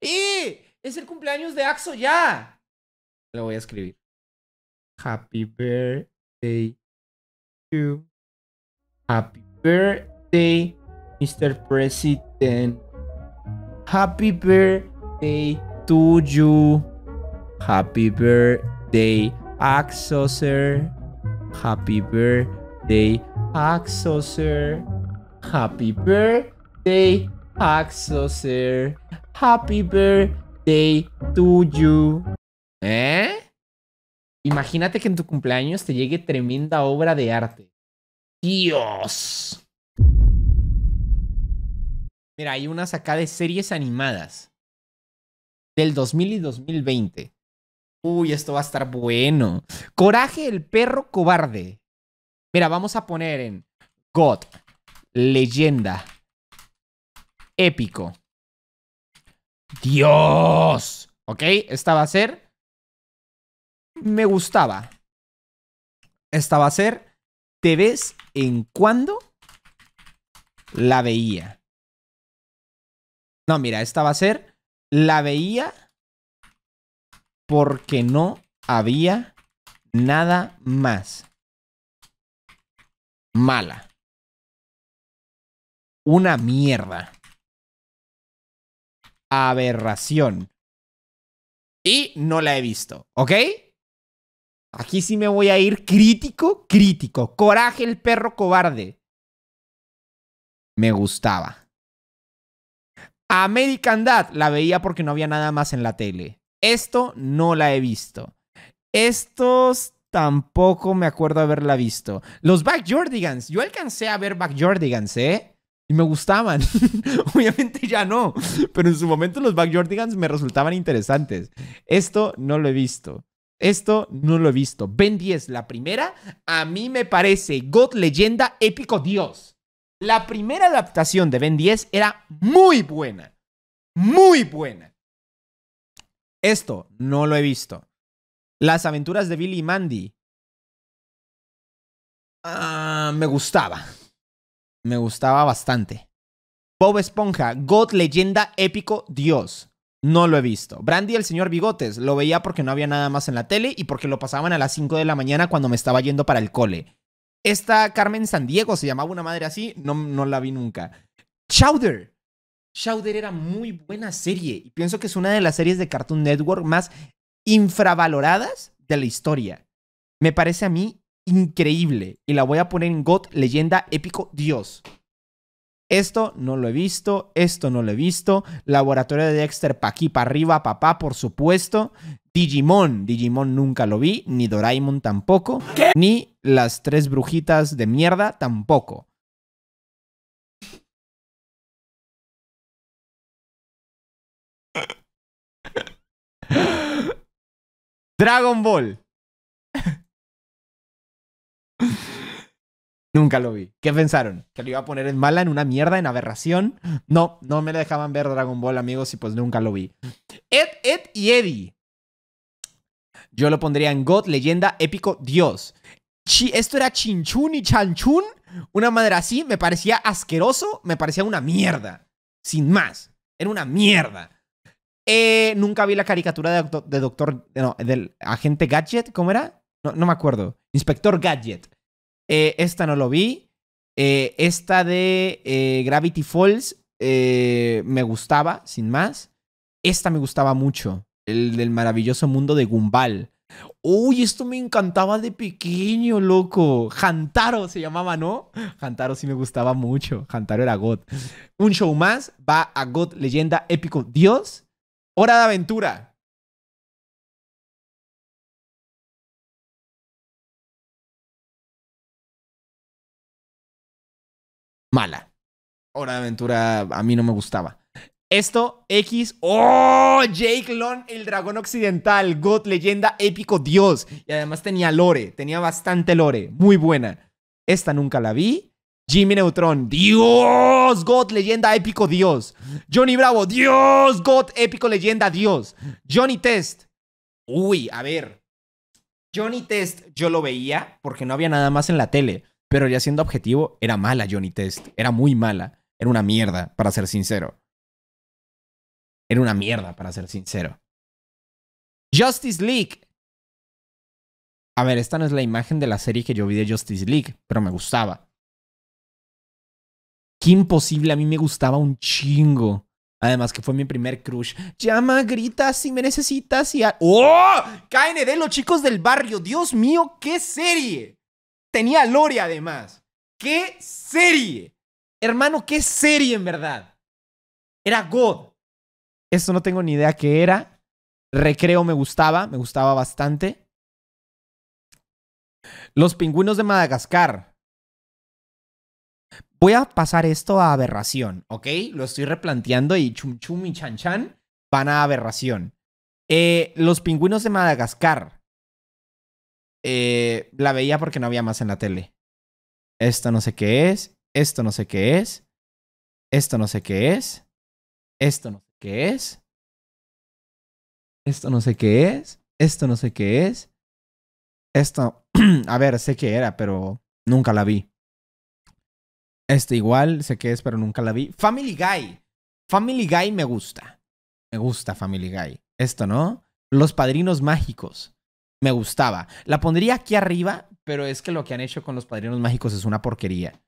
¡Y! Es el cumpleaños de Axo ya. Lo voy a escribir. Happy birthday to. Happy birthday, Mr. President. Happy birthday to you. Happy birthday, Axo sir. Happy birthday, Axo sir. Happy birthday, Axo sir. Happy birthday to you. ¿Eh? Imagínate que en tu cumpleaños te llegue tremenda obra de arte. Dios. Mira, hay unas acá de series animadas. Del 2000 y 2020. Uy, esto va a estar bueno. Coraje el perro cobarde. Mira, vamos a poner en God, leyenda, épico, ¡Dios! ¿Ok? Esta va a ser... Me gustaba. Esta va a ser... ¿Te ves en cuando? La veía. No, mira, esta va a ser... La veía porque no había nada más. Mala. Una mierda aberración. Y no la he visto, ¿ok? Aquí sí me voy a ir crítico, crítico. Coraje el perro cobarde. Me gustaba. American Dad la veía porque no había nada más en la tele. Esto no la he visto. Estos tampoco me acuerdo haberla visto. Los Back Jordigans Yo alcancé a ver Jordigans, ¿eh? y me gustaban. Obviamente ya no, pero en su momento los Backyardigans me resultaban interesantes. Esto no lo he visto. Esto no lo he visto. Ben 10, la primera, a mí me parece God Leyenda Épico Dios. La primera adaptación de Ben 10 era muy buena. Muy buena. Esto no lo he visto. Las aventuras de Billy y Mandy. Ah, me gustaba me gustaba bastante. Bob Esponja, God, leyenda, épico, Dios. No lo he visto. Brandy el señor Bigotes, lo veía porque no había nada más en la tele y porque lo pasaban a las 5 de la mañana cuando me estaba yendo para el cole. Esta Carmen San Diego se llamaba una madre así, no, no la vi nunca. Chowder. Chowder era muy buena serie y pienso que es una de las series de Cartoon Network más infravaloradas de la historia. Me parece a mí increíble y la voy a poner en God Leyenda Épico Dios. Esto no lo he visto, esto no lo he visto. Laboratorio de Dexter pa' aquí, pa' arriba, papá, por supuesto. Digimon, Digimon nunca lo vi, ni Doraemon tampoco, ni las tres brujitas de mierda tampoco. Dragon Ball. Nunca lo vi. ¿Qué pensaron? ¿Que lo iba a poner en mala, en una mierda, en aberración? No, no me dejaban ver Dragon Ball, amigos, y pues nunca lo vi. Ed, Ed y Eddie. Yo lo pondría en God, leyenda, épico, Dios. esto era Chinchun y Chanchun. Una madre así me parecía asqueroso, me parecía una mierda. Sin más. Era una mierda. Eh, nunca vi la caricatura de, Doctor. No, del agente Gadget, ¿cómo era? no me acuerdo. Inspector Gadget. Eh, esta no lo vi. Eh, esta de eh, Gravity Falls me gustaba, sin más. Esta me gustaba mucho. El del maravilloso mundo de Gumball. Uy, esto me encantaba de pequeño, loco. Hantaro se llamaba, ¿no? Hantaro sí me gustaba mucho. Hantaro era God. Un show más va a God, leyenda épico. Dios, hora de aventura. mala. Hora de aventura a mí no me gustaba. Esto, X, ¡oh! Jake Long, el dragón occidental, God, leyenda, épico, Dios. Y además tenía lore, tenía bastante lore, muy buena. Esta nunca la vi. Jimmy Neutron, Dios, God, leyenda, épico, Dios. Johnny Bravo, Dios, God, épico, leyenda, Dios. Johnny Test, uy, a ver. Johnny Test yo lo veía porque no había nada más en la tele. Pero ya siendo objetivo, era mala Johnny Test. Era muy mala. Era una mierda, para ser sincero. Era una mierda, para ser sincero. Justice League. A ver, esta no es la imagen de la serie que yo vi de Justice League, pero me gustaba. Qué imposible, a mí me gustaba un chingo. Además que fue mi primer crush. Llama, grita si me necesitas y... A... ¡Oh! KND, los chicos del barrio. Dios mío, qué serie. Tenía Lore además. ¡Qué serie! Hermano, qué serie en verdad. Era God. Esto no tengo ni idea qué era. Recreo me gustaba, me gustaba bastante. Los pingüinos de Madagascar. Voy a pasar esto a aberración, ¿ok? Lo estoy replanteando y Chum Chum y Chan Chan van a aberración. Eh, los pingüinos de Madagascar. Eh, la veía porque no había más en la tele. Esto no sé qué es, esto no sé qué es, esto no sé qué es, esto no sé qué es, esto no sé qué es, esto no sé qué es, esto, a ver, sé qué era, pero nunca la vi. Esto igual, sé qué es, pero nunca la vi. Family Guy. Family Guy me gusta. Me gusta Family Guy. Esto, ¿no? Los Padrinos Mágicos me gustaba. La pondría aquí arriba, pero es que lo que han hecho con los Padrinos Mágicos es una porquería.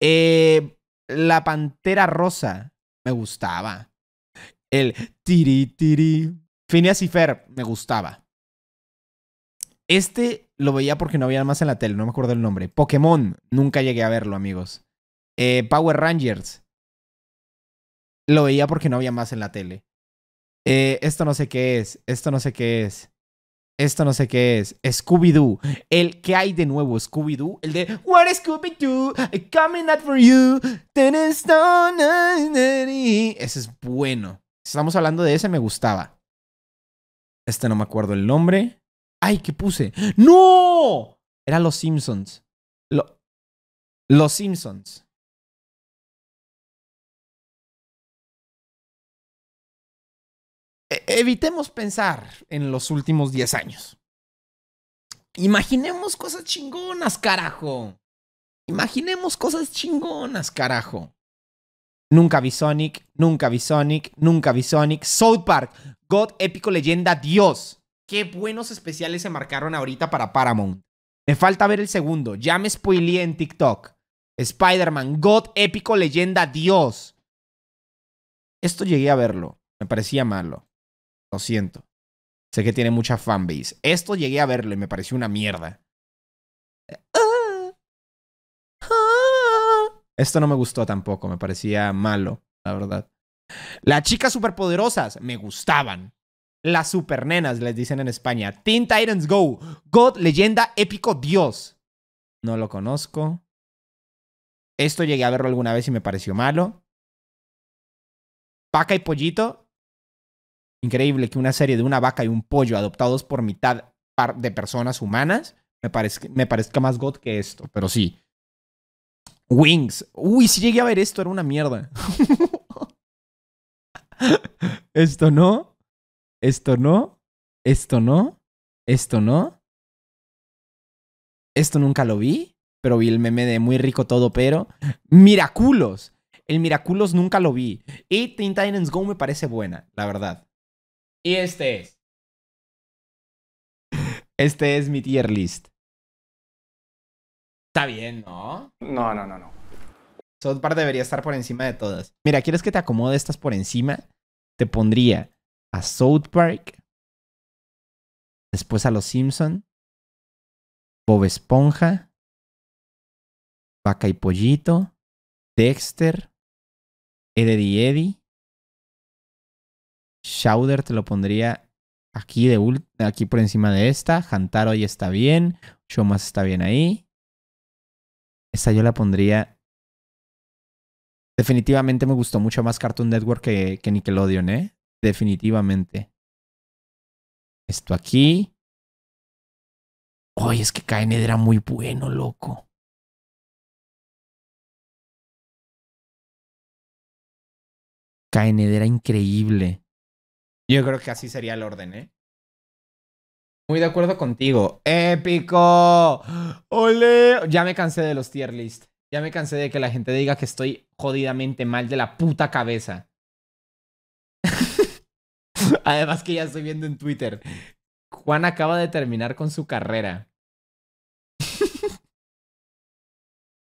Eh, la Pantera Rosa me gustaba. El tiri tiri. Phineas y me gustaba. Este lo veía porque no había más en la tele, no me acuerdo el nombre. Pokémon, nunca llegué a verlo, amigos. Eh, Power Rangers. Lo veía porque no había más en la tele. Eh, esto no sé qué es, esto no sé qué es. Esto no sé qué es. Scooby-Doo. El que hay de nuevo, Scooby-Doo. El de What Scooby-Doo? Coming out for you. Ese es bueno. estamos hablando de ese, me gustaba. Este no me acuerdo el nombre. ¡Ay, qué puse! ¡No! Era Los Simpsons. Los Simpsons. evitemos pensar en los últimos 10 años. Imaginemos cosas chingonas, carajo. Imaginemos cosas chingonas, carajo. Nunca vi Sonic, nunca vi Sonic, nunca vi Sonic. South Park, God, épico, leyenda, Dios. Qué buenos especiales se marcaron ahorita para Paramount. Me falta ver el segundo. Ya me spoileé en TikTok. Spider-Man, God, épico, leyenda, Dios. Esto llegué a verlo. Me parecía malo. Lo siento. Sé que tiene mucha fanbase. Esto llegué a verlo y me pareció una mierda. Esto no me gustó tampoco, me parecía malo, la verdad. Las chicas superpoderosas me gustaban. Las supernenas, les dicen en España. Teen Titans Go. God, leyenda, épico, Dios. No lo conozco. Esto llegué a verlo alguna vez y me pareció malo. Paca y Pollito, increíble que una serie de una vaca y un pollo adoptados por mitad de personas humanas me, parezca, me parezca más God que esto, pero sí. Wings. Uy, si llegué a ver esto, era una mierda. esto no. Esto no. Esto no. Esto no. Esto nunca lo vi, pero vi el meme de muy rico todo, pero. Miraculos. El Miraculos nunca lo vi. Y Teen Titans Go me parece buena, la verdad. Y este es. Este es mi tier list. Está bien, ¿no? No, no, no, no. South Park debería estar por encima de todas. Mira, ¿quieres que te acomode estas por encima? Te pondría a South Park, después a Los Simpson, Bob Esponja, Vaca y Pollito, Dexter, Eddie Eddie, Shouder te lo pondría aquí, de aquí por encima de esta. Hantaro ya está bien. más está bien ahí. Esta yo la pondría. Definitivamente me gustó mucho más Cartoon Network que, Nickelodeon, ¿eh? Definitivamente. Esto aquí. hoy es que KND era muy bueno, loco. KND era increíble. Yo creo que así sería el orden, ¿eh? Muy de acuerdo contigo. ¡Épico! ¡Ole! Ya me cansé de los tier list. Ya me cansé de que la gente diga que estoy jodidamente mal de la puta cabeza. Además que ya estoy viendo en Twitter. Juan acaba de terminar con su carrera.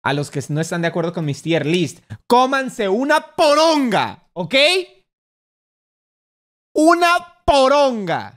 A los que no están de acuerdo con mis tier list, cómanse una poronga, ¿ok? una poronga.